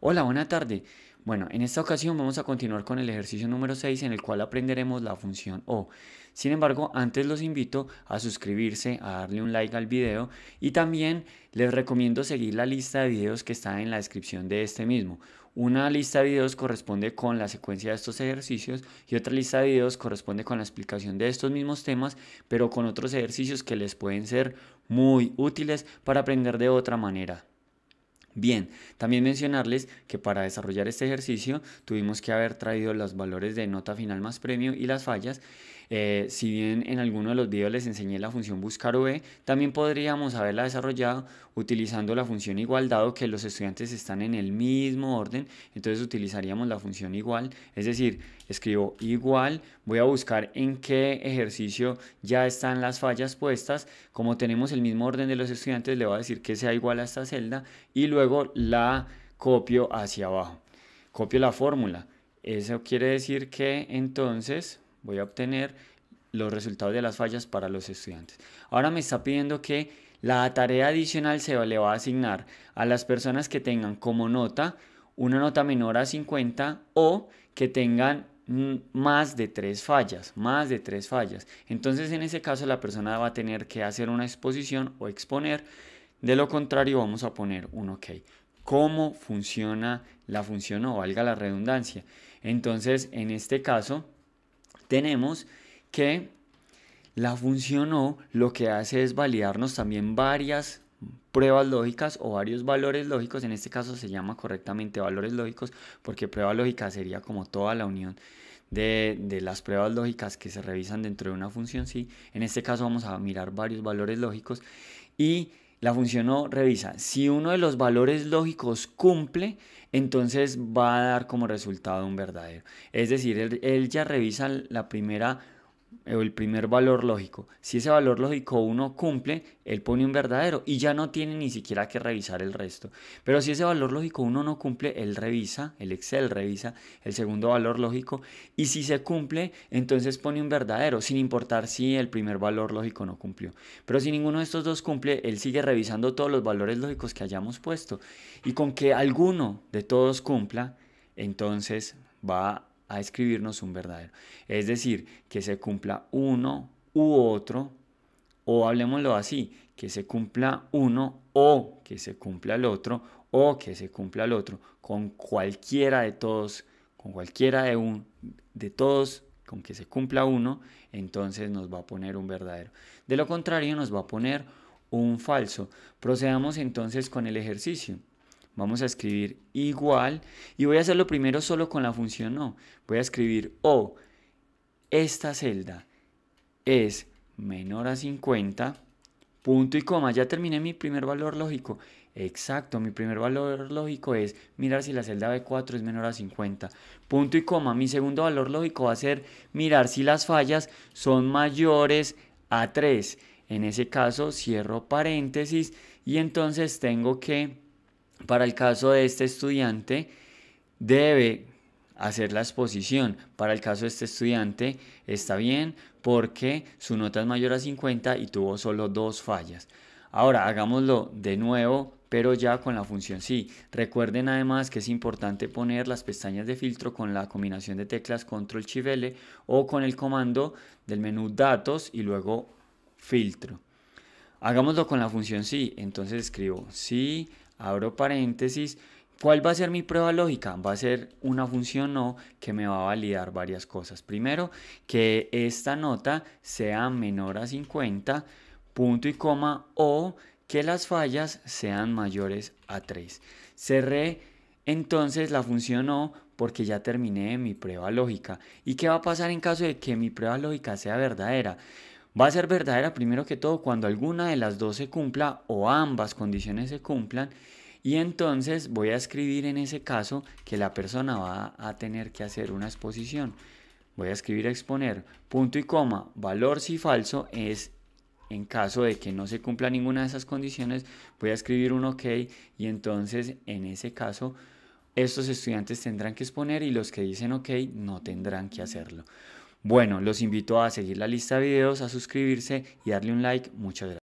Hola, buena tarde. Bueno, en esta ocasión vamos a continuar con el ejercicio número 6 en el cual aprenderemos la función O. Sin embargo, antes los invito a suscribirse, a darle un like al video y también les recomiendo seguir la lista de videos que está en la descripción de este mismo. Una lista de videos corresponde con la secuencia de estos ejercicios y otra lista de videos corresponde con la explicación de estos mismos temas, pero con otros ejercicios que les pueden ser muy útiles para aprender de otra manera. Bien, también mencionarles que para desarrollar este ejercicio tuvimos que haber traído los valores de nota final más premio y las fallas eh, si bien en alguno de los videos les enseñé la función buscar v también podríamos haberla desarrollado utilizando la función igual, dado que los estudiantes están en el mismo orden, entonces utilizaríamos la función igual, es decir, escribo igual, voy a buscar en qué ejercicio ya están las fallas puestas, como tenemos el mismo orden de los estudiantes, le voy a decir que sea igual a esta celda y luego la copio hacia abajo, copio la fórmula, eso quiere decir que entonces voy a obtener los resultados de las fallas para los estudiantes. Ahora me está pidiendo que la tarea adicional se le va a asignar a las personas que tengan como nota una nota menor a 50 o que tengan más de tres fallas, más de tres fallas. Entonces en ese caso la persona va a tener que hacer una exposición o exponer. De lo contrario vamos a poner un OK. ¿Cómo funciona la función o valga la redundancia? Entonces en este caso tenemos que la función O lo que hace es validarnos también varias pruebas lógicas o varios valores lógicos, en este caso se llama correctamente valores lógicos porque prueba lógica sería como toda la unión de, las pruebas lógicas que se revisan dentro de una función, sí. En este caso vamos a mirar varios valores lógicos y la función no revisa. Si uno de los valores lógicos cumple, entonces va a dar como resultado un verdadero. Es decir, él, él ya revisa la primera eh, el primer valor lógico. Si ese valor lógico uno cumple, él pone un verdadero y ya no tiene ni siquiera que revisar el resto. Pero si ese valor lógico uno no cumple, él revisa, el Excel revisa el segundo valor lógico y si se cumple, entonces pone un verdadero, sin importar si el primer valor lógico no cumplió. Pero si ninguno de estos dos cumple, él sigue revisando todos los valores lógicos que hayamos puesto y con que alguno de todos cumpla, entonces va a a escribirnos un verdadero. Es decir, que se cumpla uno u otro, o hablemoslo así, que se cumpla uno o que se cumpla el otro, o que se cumpla el otro, con cualquiera de todos, con cualquiera de, un, de todos, con que se cumpla uno, entonces nos va a poner un verdadero. De lo contrario, nos va a poner un falso. Procedamos entonces con el ejercicio. Vamos a escribir igual y voy a hacerlo primero solo con la función o. Voy a escribir o. Esta celda es menor a 50, punto y coma. Ya terminé mi primer valor lógico. Exacto, mi primer valor lógico es mirar si la celda B4 es menor a 50. Punto y coma. Mi segundo valor lógico va a ser mirar si las fallas son mayores a 3. En ese caso cierro paréntesis y entonces tengo que para el caso de este estudiante, debe hacer la exposición. Para el caso de este estudiante, está bien porque su nota es mayor a 50 y tuvo solo dos fallas. Ahora, hagámoslo de nuevo pero ya con la función sí. Recuerden además que es importante poner las pestañas de filtro con la combinación de teclas Control Shift o con el comando del menú Datos y luego Filtro. Hagámoslo con la función sí. Entonces escribo sí abro paréntesis, ¿Cuál va a ser mi prueba lógica? Va a ser una función o que me va a validar varias cosas. Primero, que esta nota sea menor a 50, punto y coma, o que las fallas sean mayores a 3. Cerré entonces la función o porque ya terminé mi prueba lógica. ¿Y qué va a pasar en caso de que mi prueba lógica sea verdadera? va a ser verdadera primero que todo cuando alguna de las dos se cumpla o ambas condiciones se cumplan y entonces voy a escribir en ese caso que la persona va a tener que hacer una exposición. Voy a escribir exponer, punto y coma, valor si falso es en caso de que no se cumpla ninguna de esas condiciones, voy a escribir un ok y entonces en ese caso estos estudiantes tendrán que exponer y los que dicen ok no tendrán que hacerlo. Bueno, los invito a seguir la lista de videos, a suscribirse y darle un like. Muchas gracias.